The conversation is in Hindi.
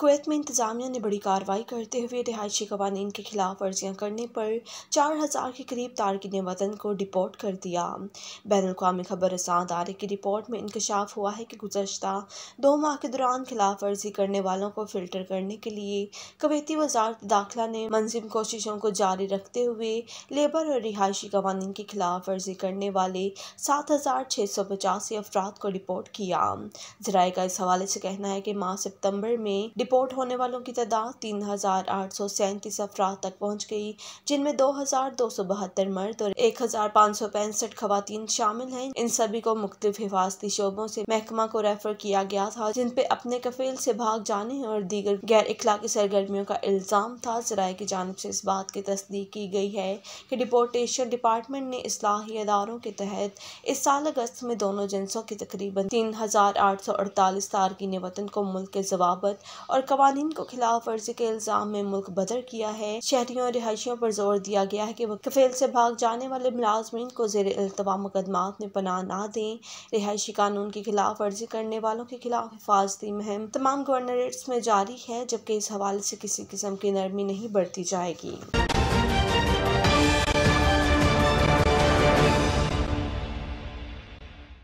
कुवैत में इंतज़ामिया ने बड़ी कार्रवाई करते हुए रिहायशी कवानी के खिलाफ वर्जियाँ करने पर चार हज़ार के करीब तारकिन वतन को डिपोर्ट कर दिया बैन अवी खबर रसा अदारे की रिपोर्ट में इंकशाफ हुआ है कि गुजशत दो माह के दौरान खिलाफ वर्जी करने वालों को फिल्टर करने के लिए कवैती वजारत दाखिला ने मंजिम कोशिशों को जारी रखते हुए लेबर और रिहायशी कवानीन के खिलाफ वर्जी करने वाले सात हज़ार छः सौ पचासी अफराद को रिपोर्ट किया जराये का इस हवाले से कहना है कि माह सितम्बर में रिपोर्ट होने वालों की तादाद तीन हज़ार आठ सौ सैंतीस अफराद तक पहुँच गई जिनमें दो हज़ार दो सौ बहत्तर मर्द और एक हज़ार पाँच सौ पैंसठ खवतिन शामिल हैं इन सभी को मुख्त हिफाजती शोबों से महकमा को रेफर किया गया था जिन पे अपने कफील से भाग जाने और दीगर गैर इखलाकी सरगर्मियों का इल्ज़ाम था जराये की जानब से इस बात की तस्दीक की गई है कि डिपोटेशन डिपार्टमेंट ने असलाही अदारों के तहत इस साल अगस्त में दोनों जिनसों की तकरीबन तीन हज़ार आठ सौ अड़तालीस तारकिन वतन को मुल्क के जवाब और और कवानीन को खिलाफ वर्जी के इल्ज़ाम में मुल्क बदर किया है शहरियों और रिहायशियों पर जोर दिया गया है कि वह कफेल से भाग जाने वाले मुलाजमीन को जेर अल्तवा मुकदमा में पनाह ना दें रिहायशी कानून की खिलाफ वर्जी करने वालों के खिलाफ हिफाजती मुहिम तमाम गवर्नरेट्स में जारी है जबकि इस हवाले से किसी किस्म की नरमी नहीं बरती जाएगी